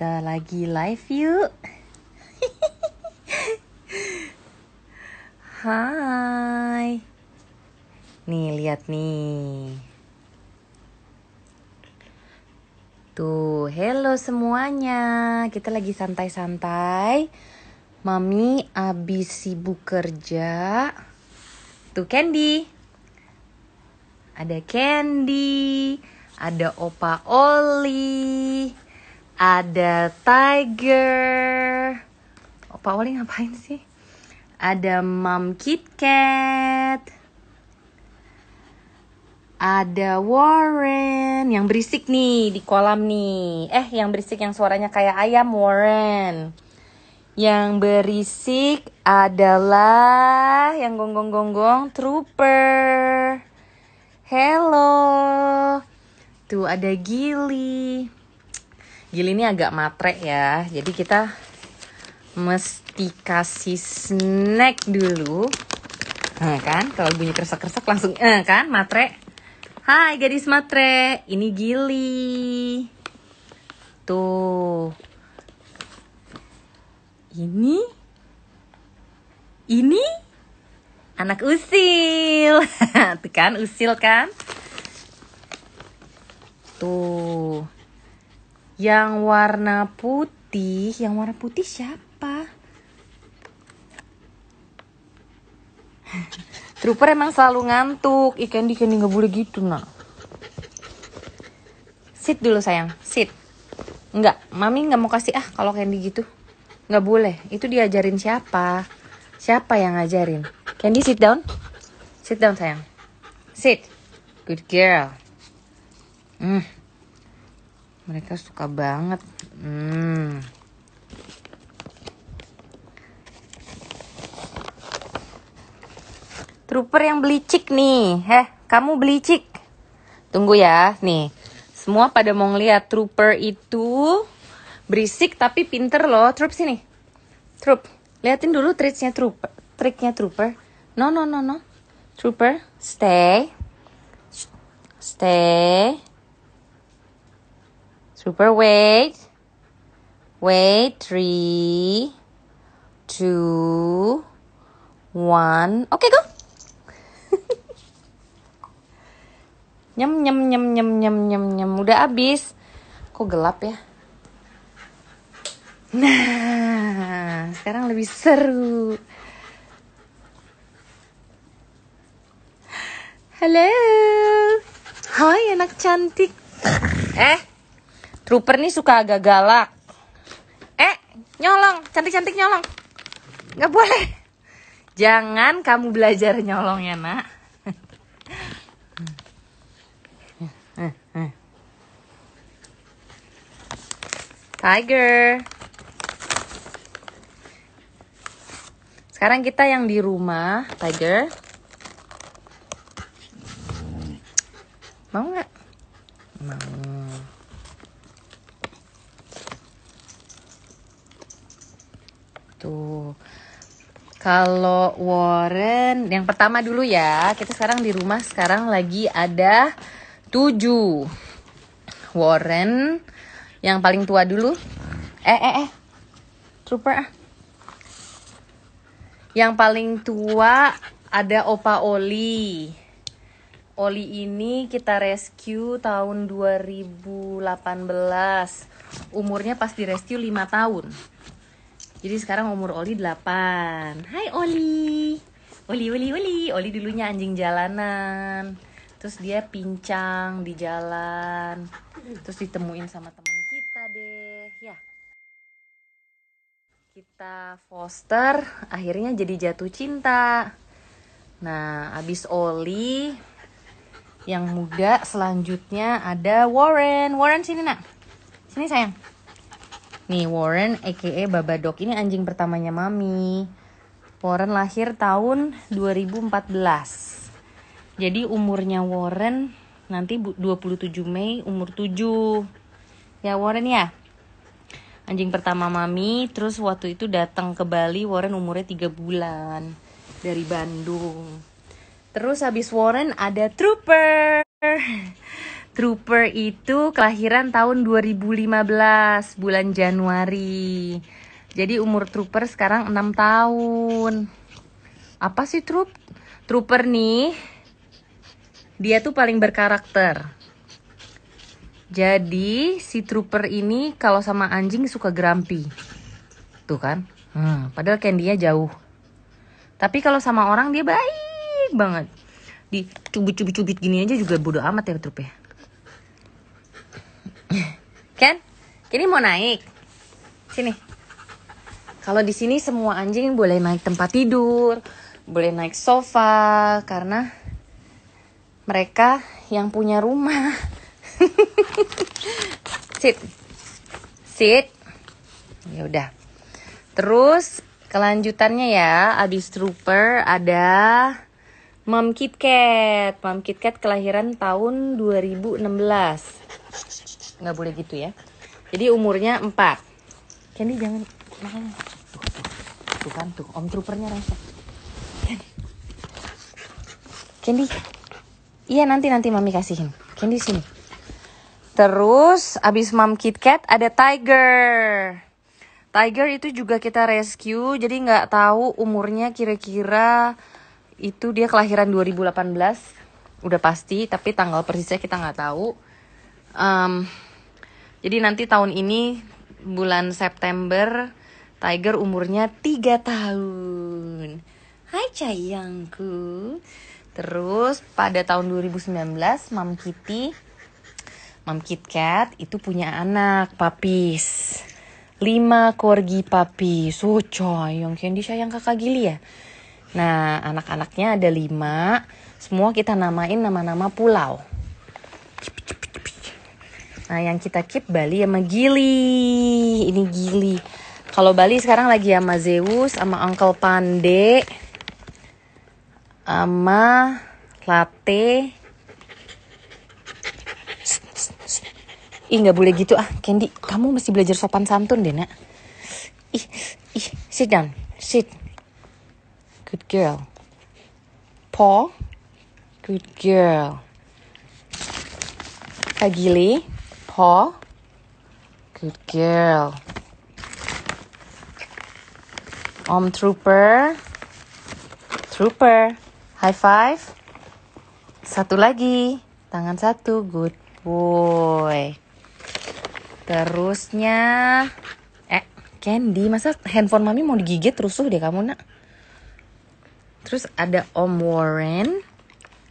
kita lagi live yuk. Hai. Nih lihat nih. Tuh, hello semuanya. Kita lagi santai-santai. Mami abis sibuk kerja. Tuh Candy. Ada Candy, ada Opa Oli ada Tiger. Opa oh, Wali ngapain sih? Ada Mom Kit Kat. Ada Warren yang berisik nih di kolam nih. Eh, yang berisik yang suaranya kayak ayam Warren. Yang berisik adalah yang gonggong-gonggong Trooper. Hello. Tuh ada Gilly. Gili ini agak matre ya. Jadi kita mesti kasih snack dulu. Nah, kan kalau bunyi kresek-kresek langsung eh, kan matre. Hai gadis matre, ini Gili. Tuh. Ini ini anak usil. Tuh kan usil kan? Tuh. Yang warna putih, yang warna putih siapa? Trooper emang selalu ngantuk. Ikan di Candy nggak boleh gitu nak. Sit dulu sayang, sit. Enggak, mami nggak mau kasih ah kalau Candy gitu. Nggak boleh, itu diajarin siapa? Siapa yang ngajarin? Candy sit down. Sit down sayang. Sit. Good girl. Mm mereka suka banget hmm. trooper yang belicik nih heh kamu belicik tunggu ya nih semua pada mau ngeliat trooper itu berisik tapi pinter loh troop sini troop liatin dulu triknya trooper triknya trooper no no no no trooper stay stay Super wait. Wait, three, two, one. Oke, okay, go. nyem, nyem, nyem, nyem, nyem, nyem, nyem. Udah abis. Kok gelap ya? Nah, sekarang lebih seru. Halo. Hai anak cantik. Eh, Ruper nih suka agak galak. Eh, nyolong, cantik-cantik nyolong. Gak boleh. Jangan kamu belajar nyolong ya, nak. Tiger. Sekarang kita yang di rumah, Tiger. Mau nggak? Mau. gitu. Kalau Warren, yang pertama dulu ya. Kita sekarang di rumah sekarang lagi ada tujuh. Warren, yang paling tua dulu. Eh, eh, eh. super ah. Yang paling tua ada Opa Oli. Oli ini kita rescue tahun 2018. Umurnya pas di rescue 5 tahun. Jadi sekarang umur Oli 8. Hai Oli. Oli Oli Oli. Oli dulunya anjing jalanan. Terus dia pincang di jalan. Terus ditemuin sama temen kita deh, ya. Kita foster, akhirnya jadi jatuh cinta. Nah, abis Oli yang muda selanjutnya ada Warren. Warren sini nak. Sini sayang. Nih Warren aka Babadok ini anjing pertamanya Mami. Warren lahir tahun 2014. Jadi umurnya Warren nanti 27 Mei umur 7. Ya Warren ya. Anjing pertama Mami terus waktu itu datang ke Bali Warren umurnya 3 bulan dari Bandung. Terus habis Warren ada Trooper. Trooper itu kelahiran tahun 2015 bulan Januari. Jadi umur Trooper sekarang 6 tahun. Apa sih Troop? Trooper nih dia tuh paling berkarakter. Jadi si trooper ini kalau sama anjing suka grumpy. Tuh kan? Hmm, padahal candy jauh. Tapi kalau sama orang dia baik banget. Di cubit cubit gini aja juga bodo amat ya Trooper ya kan? kini mau naik? Sini. Kalau di sini semua anjing boleh naik tempat tidur, boleh naik sofa karena mereka yang punya rumah. Sit. Sit. Ya udah. Terus kelanjutannya ya, abis trooper ada Mom Kit Kat. Mom Kit Kat kelahiran tahun 2016 nggak boleh gitu ya jadi umurnya empat Candy jangan makanya tuh, tuh, tuh kan tuh om troopernya rasa Candy iya nanti nanti mami kasihin Candy sini terus abis mam KitKat ada Tiger Tiger itu juga kita rescue jadi nggak tahu umurnya kira-kira itu dia kelahiran 2018 udah pasti tapi tanggal persisnya kita nggak tahu um, jadi nanti tahun ini bulan September Tiger umurnya 3 tahun. Hai sayangku. Terus pada tahun 2019 Mam Kitty Mam Kit Kat itu punya anak papis. 5 korgi papis. Oh coy, yang Candy sayang kakak Gili ya. Nah, anak-anaknya ada 5. Semua kita namain nama-nama pulau. Cip, cip Nah, yang kita keep Bali sama Gili. Ini Gili. Kalau Bali sekarang lagi sama Zeus, sama Uncle Pande, sama Latte. Ih, nggak boleh gitu ah, Candy. Kamu mesti belajar sopan santun deh, nak. Ih, ih, sit down. Sit. Good girl. Paul. Good girl. Kak Gili. Paw. Good girl. Om Trooper. Trooper. High five. Satu lagi. Tangan satu. Good boy. Terusnya. Eh, Candy. Masa handphone mami mau digigit rusuh deh kamu nak. Terus ada Om Warren.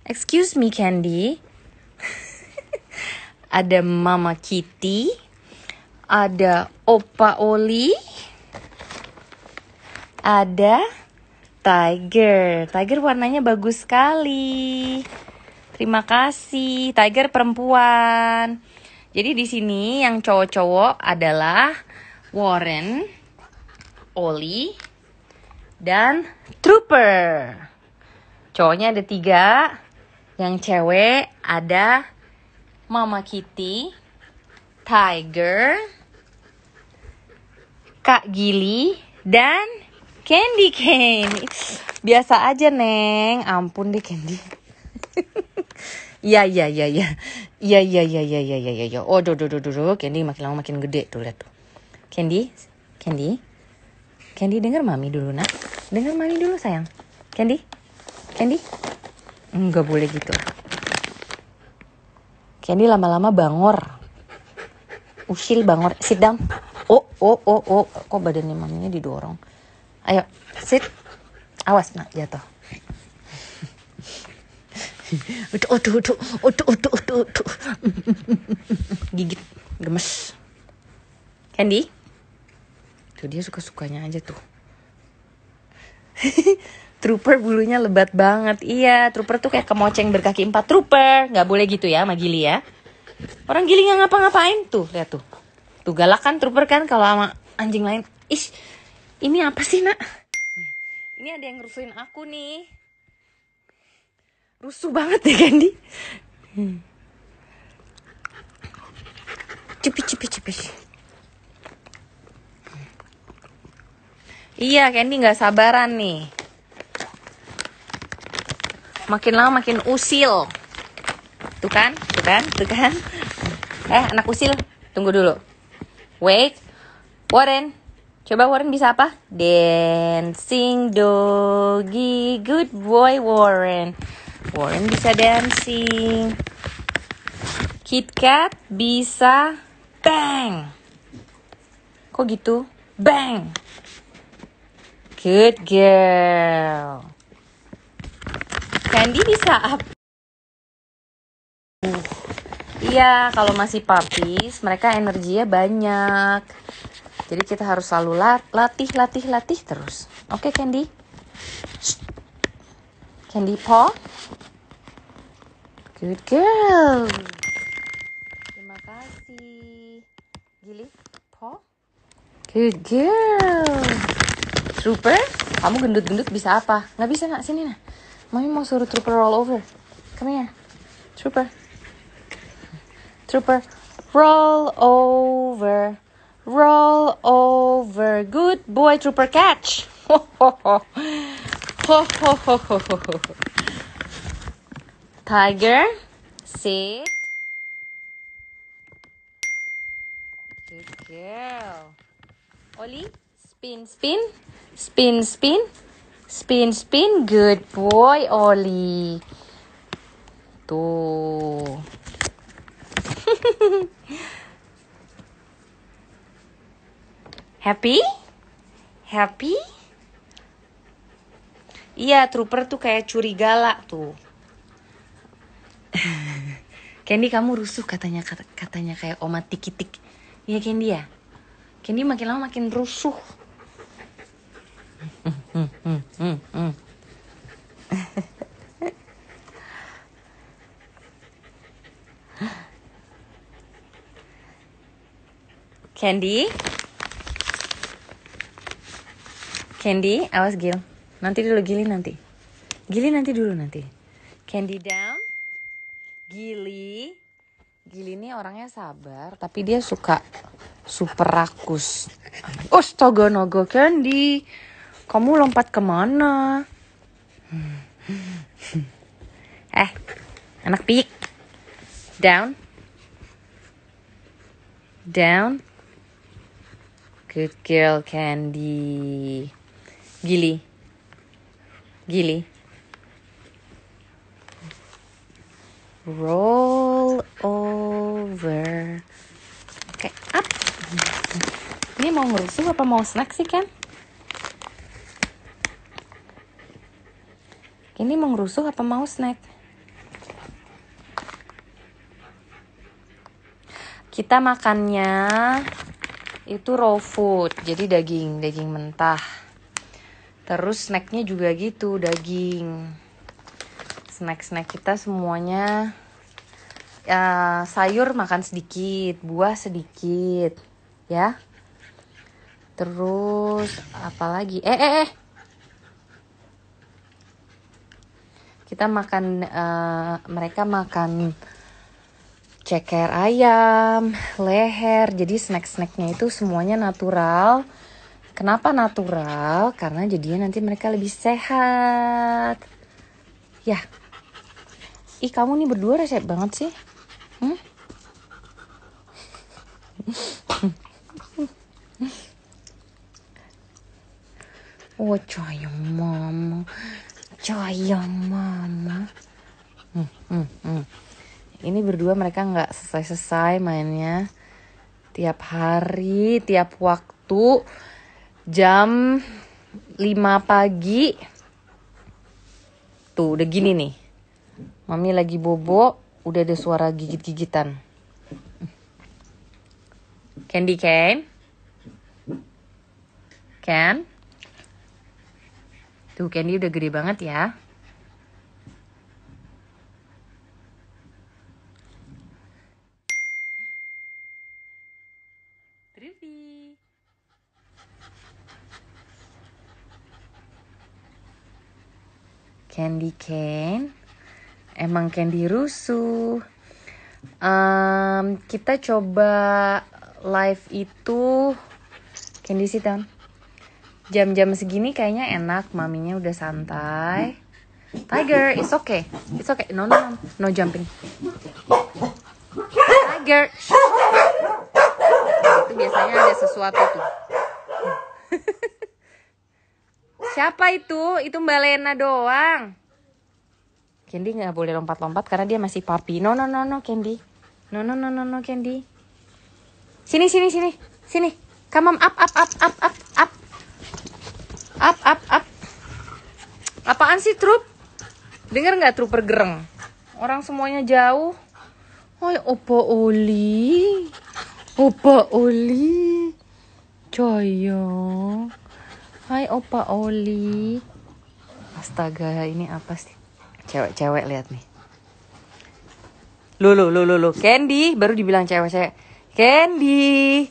Excuse me, Candy ada Mama Kitty, ada Opa Oli, ada Tiger. Tiger warnanya bagus sekali. Terima kasih. Tiger perempuan. Jadi di sini yang cowok-cowok adalah Warren, Oli, dan Trooper. Cowoknya ada tiga, yang cewek ada Mama Kitty, Tiger, Kak Gili, dan Candy Cane. Biasa aja, Neng. Ampun deh, Candy. Ya, ya ya ya ya ya ya ya ya ya ya ya. Oh, do, do, do, do, do. Candy makin lama makin gede tuh, lihat tuh. Candy, Candy. Candy denger mami dulu, nak. Dengar mami dulu, sayang. Candy. Candy. Enggak boleh gitu. Candy lama-lama bangor. Usil bangor. Sit down. Oh, oh, oh, oh. Kok badannya maminya didorong? Ayo, sit. Awas, nak jatuh. Udah, udah, udah, udah, udah, udah, udah. Gigit, gemes. Candy? Tuh dia suka-sukanya aja tuh. Trooper bulunya lebat banget. Iya, Trooper tuh kayak kemoceng berkaki empat. Trooper, nggak boleh gitu ya sama Gili ya. Orang Gili nggak ngapa-ngapain tuh, lihat tuh. Tuh galak kan Trooper kan kalau sama anjing lain. Ih, ini apa sih nak? Ini ada yang rusuhin aku nih. Rusuh banget ya Gandhi. Hmm. Cepi cepi cepi. Iya, Candy nggak sabaran nih makin lama makin usil tuh kan tuh kan tuh kan eh anak usil tunggu dulu wait Warren coba Warren bisa apa dancing doggy good boy Warren Warren bisa dancing KitKat bisa bang kok gitu bang good girl Candy bisa up. Uh. Iya, kalau masih papis, mereka energinya banyak. Jadi kita harus selalu latih, latih, latih terus. Oke, okay, Candy? Shh. Candy paw? Good girl. Terima kasih. Gili, paw? Good girl. Super. kamu gendut-gendut bisa apa? Nggak bisa, nak. Sini, nak. My most little trooper all over. Come here. Trooper. Trooper. Roll over. Roll over. Good boy, trooper. Catch. Ho, ho, ho. Ho, ho, ho, ho, Tiger. Sit. Good girl. Ollie. Spin, spin. Spin, spin. Spin, spin, good boy, Oli. Tuh. Happy? Happy? Iya, trooper tuh kayak curiga lah tuh. Candy kamu rusuh katanya katanya kayak oma tikitik. Iya Candy ya? Candy makin lama makin rusuh. Hmm, hmm, hmm. Candy? Candy, awas Gil. Nanti dulu Gili nanti. Gili nanti dulu nanti. Candy down. Gili. Gili ini orangnya sabar, tapi dia suka super rakus. togo nogo Candy. Kamu lompat kemana? Eh, anak pik. Down. Down. Good girl Candy. Gili. Gili. Roll over. Oke, okay, up. Ini mau ngerusuh apa mau snack sih, Ken? Ini mau ngerusuh apa mau snack? Kita makannya itu raw food jadi daging daging mentah terus snacknya juga gitu daging snack snack kita semuanya ya sayur makan sedikit buah sedikit ya terus apalagi eh eh eh kita makan uh, mereka makan ceker ayam, leher. Jadi snack-snacknya itu semuanya natural. Kenapa natural? Karena jadinya nanti mereka lebih sehat. Ya. Ih, kamu nih berdua resep banget sih. Hmm? Oh, cahaya mama. Cahaya mama. kedua mereka nggak selesai-selesai mainnya tiap hari tiap waktu jam 5 pagi tuh udah gini nih mami lagi bobo udah ada suara gigit-gigitan Candy cane Can Tuh Candy udah gede banget ya Candy cane emang candy rusuh um, kita coba live itu candy sit down jam-jam segini kayaknya enak maminya udah santai tiger it's okay it's okay no no no, no jumping tiger itu biasanya ada sesuatu tuh Siapa itu? Itu Mbak Lena doang. Candy nggak boleh lompat-lompat karena dia masih papi. No no no no Candy. No no no no no Candy. Sini sini sini sini. Come on up up up up up up. Up up up. Apaan sih trup? Dengar nggak trup pergereng? Orang semuanya jauh. Oh, opo oli. Opo oli. Coyong. Hai Opa Oli. Astaga, ini apa sih? Cewek-cewek lihat nih. lulu lulu lulu Candy baru dibilang cewek-cewek. Candy.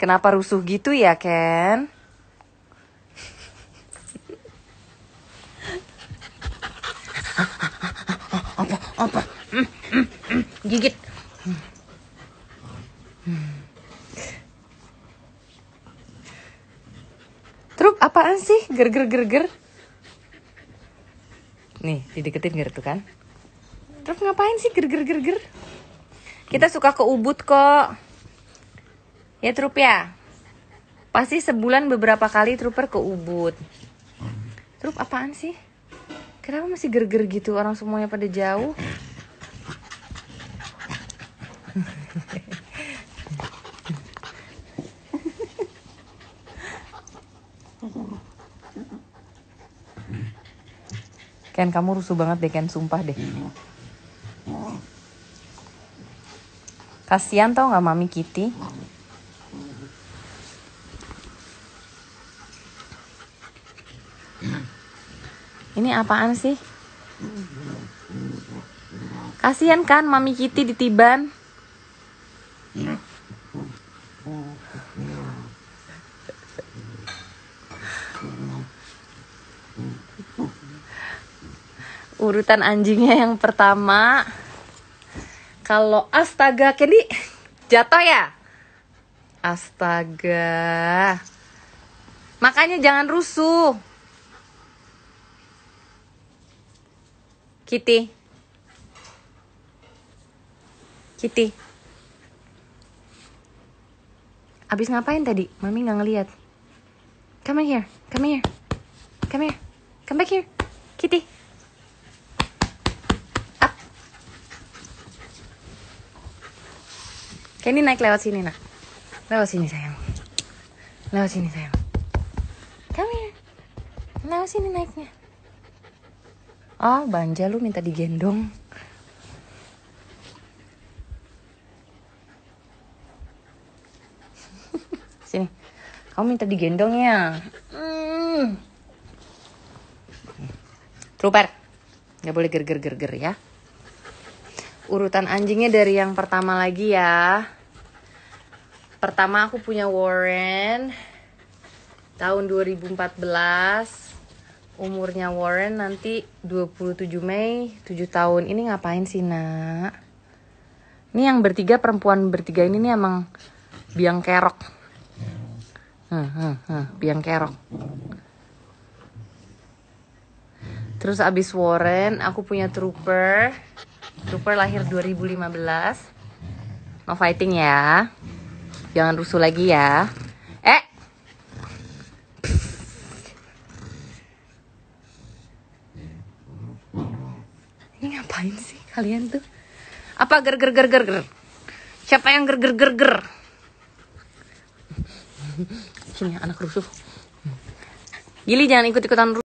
Kenapa rusuh gitu ya, Ken? apa apa? Hmm, hmm, hmm. Gigit. truk apaan sih? Ger ger ger ger. Nih, dideketin ger tuh kan. Truk ngapain sih ger ger ger ger? Kita suka ke Ubud kok. Ya Trup ya. Pasti sebulan beberapa kali truper ke Ubud. Trup apaan sih? Kenapa masih ger-ger gitu orang semuanya pada jauh? Ken kamu rusuh banget deh Ken sumpah deh kasihan tau nggak mami Kitty ini apaan sih kasihan kan mami Kitty ditiban urutan anjingnya yang pertama kalau astaga Candy jatuh ya astaga makanya jangan rusuh Kitty Kitty Abis ngapain tadi? Mami nggak ngeliat Come here, come here Come here, come back here Kitty Kenny naik lewat sini nak. Lewat sini sayang. Lewat sini sayang. Kamu ya. Lewat sini naiknya. Ah, oh, banja lu minta digendong. sini. Kamu minta digendong ya. Hmm. Trooper. Gak boleh ger-ger-ger-ger ya urutan anjingnya dari yang pertama lagi ya. Pertama aku punya Warren tahun 2014. Umurnya Warren nanti 27 Mei, 7 tahun. Ini ngapain sih, Nak? Ini yang bertiga perempuan bertiga ini nih emang biang kerok. Hmm, hmm, hmm, biang kerok. Terus abis Warren, aku punya Trooper Super lahir 2015. No fighting ya. Jangan rusuh lagi ya. Eh. Ini ngapain sih kalian tuh? Apa ger ger ger ger ger? Siapa yang ger ger ger ger? Sini anak rusuh. Gili jangan ikut-ikutan rusuh.